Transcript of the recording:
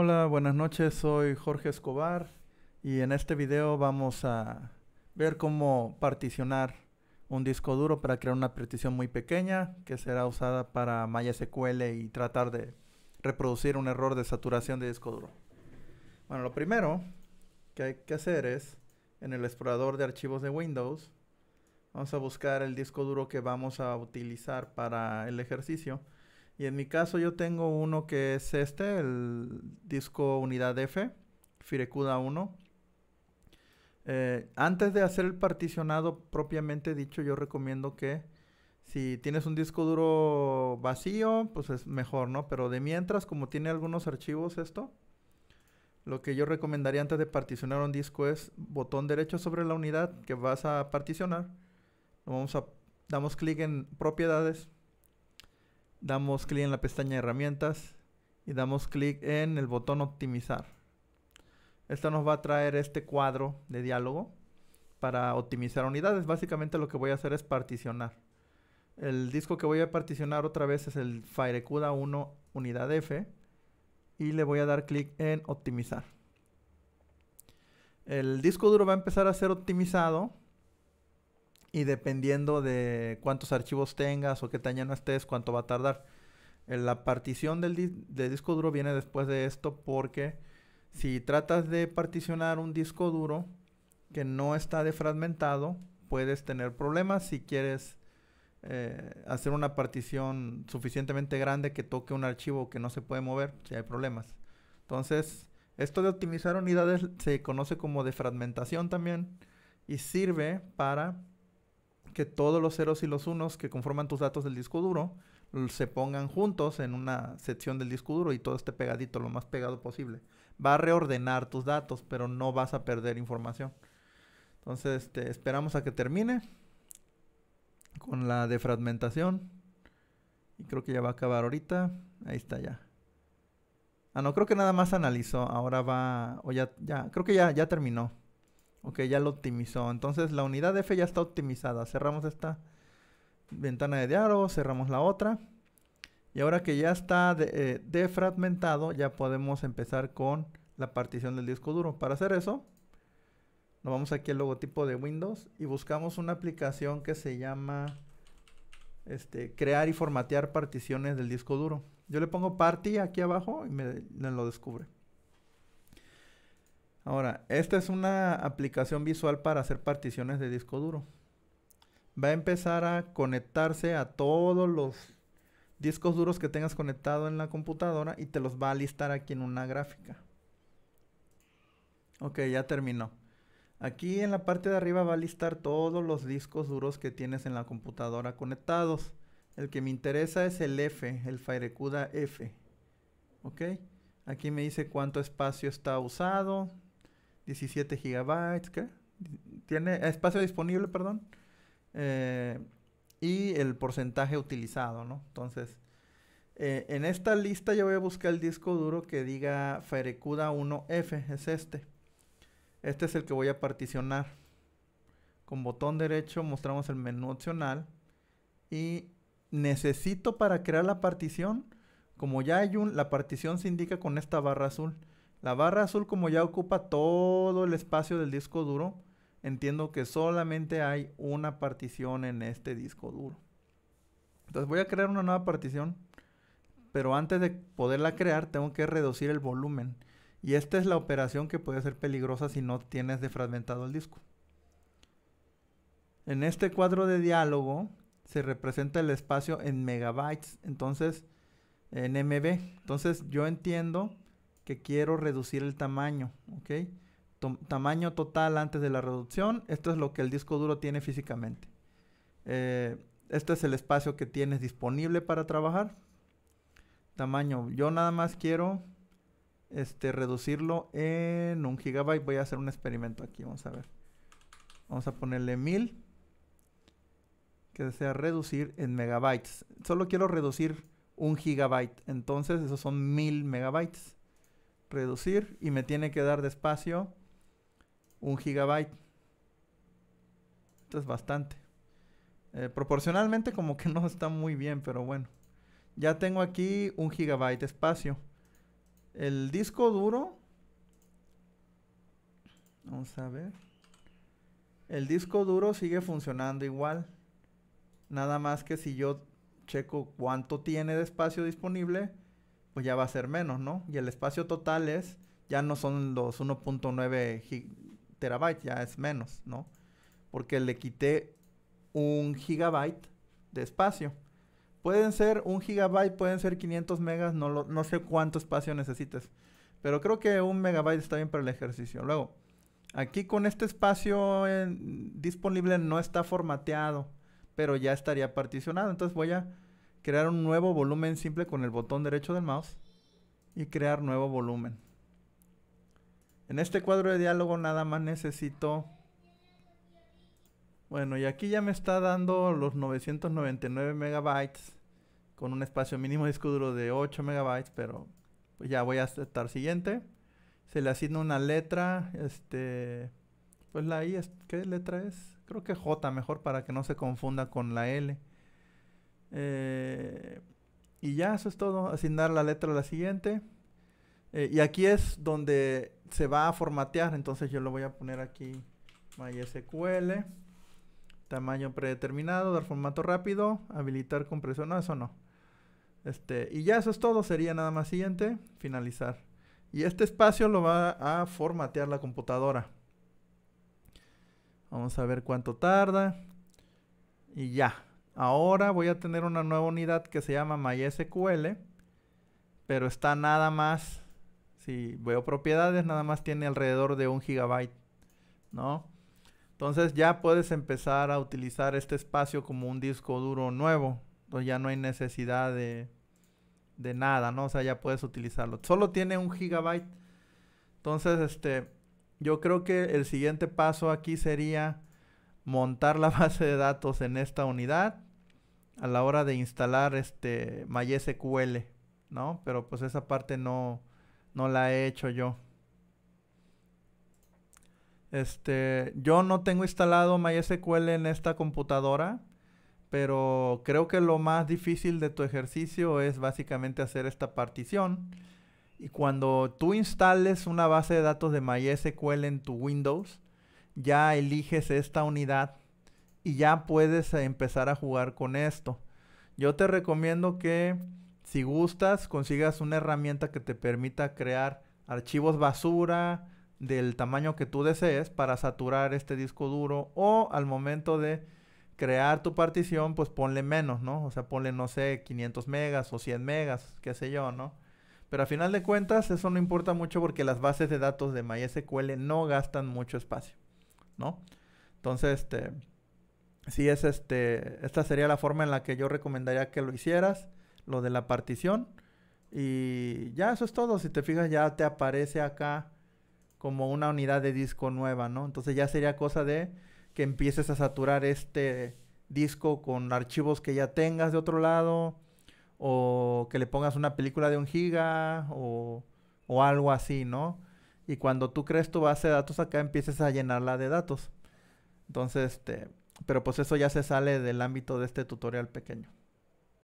Hola, buenas noches, soy Jorge Escobar y en este video vamos a ver cómo particionar un disco duro para crear una partición muy pequeña que será usada para MySQL y tratar de reproducir un error de saturación de disco duro. Bueno, lo primero que hay que hacer es en el explorador de archivos de Windows vamos a buscar el disco duro que vamos a utilizar para el ejercicio y en mi caso yo tengo uno que es este, el disco Unidad F, Firecuda 1. Eh, antes de hacer el particionado propiamente dicho, yo recomiendo que si tienes un disco duro vacío, pues es mejor, ¿no? Pero de mientras, como tiene algunos archivos esto, lo que yo recomendaría antes de particionar un disco es botón derecho sobre la unidad que vas a particionar. Vamos a, damos clic en propiedades damos clic en la pestaña de herramientas y damos clic en el botón optimizar. Esto nos va a traer este cuadro de diálogo para optimizar unidades. Básicamente lo que voy a hacer es particionar. El disco que voy a particionar otra vez es el FireCuda 1 unidad F y le voy a dar clic en optimizar. El disco duro va a empezar a ser optimizado y dependiendo de cuántos archivos tengas o qué tan no estés, cuánto va a tardar. Eh, la partición del disco duro viene después de esto porque si tratas de particionar un disco duro que no está defragmentado, puedes tener problemas si quieres eh, hacer una partición suficientemente grande que toque un archivo que no se puede mover, si hay problemas. Entonces, esto de optimizar unidades se conoce como defragmentación también y sirve para que todos los ceros y los unos que conforman tus datos del disco duro se pongan juntos en una sección del disco duro y todo esté pegadito, lo más pegado posible. Va a reordenar tus datos, pero no vas a perder información. Entonces, este, esperamos a que termine con la defragmentación. Y creo que ya va a acabar ahorita. Ahí está ya. Ah, no, creo que nada más analizó. Ahora va. O ya, ya, creo que ya, ya terminó. Ok, ya lo optimizó. Entonces la unidad F ya está optimizada. Cerramos esta ventana de diálogo, cerramos la otra. Y ahora que ya está eh, defragmentado, ya podemos empezar con la partición del disco duro. Para hacer eso, nos vamos aquí al logotipo de Windows y buscamos una aplicación que se llama este, crear y formatear particiones del disco duro. Yo le pongo party aquí abajo y me lo descubre. Ahora, esta es una aplicación visual para hacer particiones de disco duro. Va a empezar a conectarse a todos los discos duros que tengas conectado en la computadora y te los va a listar aquí en una gráfica. Ok, ya terminó. Aquí en la parte de arriba va a listar todos los discos duros que tienes en la computadora conectados. El que me interesa es el F, el FireCuda F. Ok, aquí me dice cuánto espacio está usado, 17 gigabytes, ¿qué? Tiene espacio disponible, perdón. Eh, y el porcentaje utilizado, ¿no? Entonces, eh, en esta lista yo voy a buscar el disco duro que diga Ferecuda 1F, es este. Este es el que voy a particionar. Con botón derecho mostramos el menú opcional y necesito para crear la partición, como ya hay un, la partición se indica con esta barra azul. La barra azul como ya ocupa todo el espacio del disco duro, entiendo que solamente hay una partición en este disco duro. Entonces voy a crear una nueva partición, pero antes de poderla crear tengo que reducir el volumen. Y esta es la operación que puede ser peligrosa si no tienes defragmentado el disco. En este cuadro de diálogo se representa el espacio en megabytes, entonces en MB. Entonces yo entiendo que quiero reducir el tamaño, ¿ok? tamaño total antes de la reducción, esto es lo que el disco duro tiene físicamente. Eh, este es el espacio que tienes disponible para trabajar. Tamaño, yo nada más quiero este, reducirlo en un gigabyte. Voy a hacer un experimento aquí, vamos a ver. Vamos a ponerle 1000 que desea reducir en megabytes. Solo quiero reducir un gigabyte. Entonces, esos son mil megabytes reducir y me tiene que dar de espacio un gigabyte. Esto es bastante. Eh, proporcionalmente como que no está muy bien, pero bueno. Ya tengo aquí un gigabyte de espacio. El disco duro. Vamos a ver. El disco duro sigue funcionando igual. Nada más que si yo checo cuánto tiene de espacio disponible, pues ya va a ser menos, ¿no? Y el espacio total es, ya no son los 1.9 terabytes, ya es menos, ¿no? Porque le quité un gigabyte de espacio. Pueden ser un gigabyte, pueden ser 500 megas, no, no sé cuánto espacio necesites. Pero creo que un megabyte está bien para el ejercicio. Luego, aquí con este espacio disponible no está formateado, pero ya estaría particionado. Entonces voy a crear un nuevo volumen simple con el botón derecho del mouse y crear nuevo volumen. En este cuadro de diálogo nada más necesito... Bueno, y aquí ya me está dando los 999 megabytes con un espacio mínimo de disco de 8 megabytes, pero pues ya voy a aceptar siguiente. Se le asigna una letra, este, pues la I, ¿qué letra es? Creo que J, mejor para que no se confunda con la L. Eh, y ya, eso es todo. Asignar la letra a la siguiente. Eh, y aquí es donde se va a formatear. Entonces yo lo voy a poner aquí MySQL. Tamaño predeterminado, dar formato rápido, habilitar compresión. No, eso no. Este, y ya eso es todo. Sería nada más siguiente, finalizar. Y este espacio lo va a formatear la computadora. Vamos a ver cuánto tarda. Y ya. Ahora voy a tener una nueva unidad que se llama MySQL, pero está nada más, si veo propiedades, nada más tiene alrededor de un gigabyte, ¿no? Entonces ya puedes empezar a utilizar este espacio como un disco duro nuevo. Entonces ya no hay necesidad de, de nada, ¿no? O sea, ya puedes utilizarlo. Solo tiene un gigabyte. Entonces, este, yo creo que el siguiente paso aquí sería montar la base de datos en esta unidad a la hora de instalar este MySQL, ¿no? Pero pues esa parte no, no la he hecho yo. Este, yo no tengo instalado MySQL en esta computadora, pero creo que lo más difícil de tu ejercicio es básicamente hacer esta partición. Y cuando tú instales una base de datos de MySQL en tu Windows, ya eliges esta unidad y ya puedes empezar a jugar con esto. Yo te recomiendo que si gustas consigas una herramienta que te permita crear archivos basura del tamaño que tú desees para saturar este disco duro o al momento de crear tu partición pues ponle menos, ¿no? O sea, ponle no sé 500 megas o 100 megas, qué sé yo, ¿no? Pero a final de cuentas eso no importa mucho porque las bases de datos de MySQL no gastan mucho espacio, ¿no? Entonces, este, sí es este, esta sería la forma en la que yo recomendaría que lo hicieras, lo de la partición. Y ya eso es todo, si te fijas ya te aparece acá como una unidad de disco nueva, ¿no? Entonces ya sería cosa de que empieces a saturar este disco con archivos que ya tengas de otro lado o que le pongas una película de un giga o, o algo así, ¿no? Y cuando tú crees tu base de datos acá empieces a llenarla de datos. Entonces, este, pero pues eso ya se sale del ámbito de este tutorial pequeño.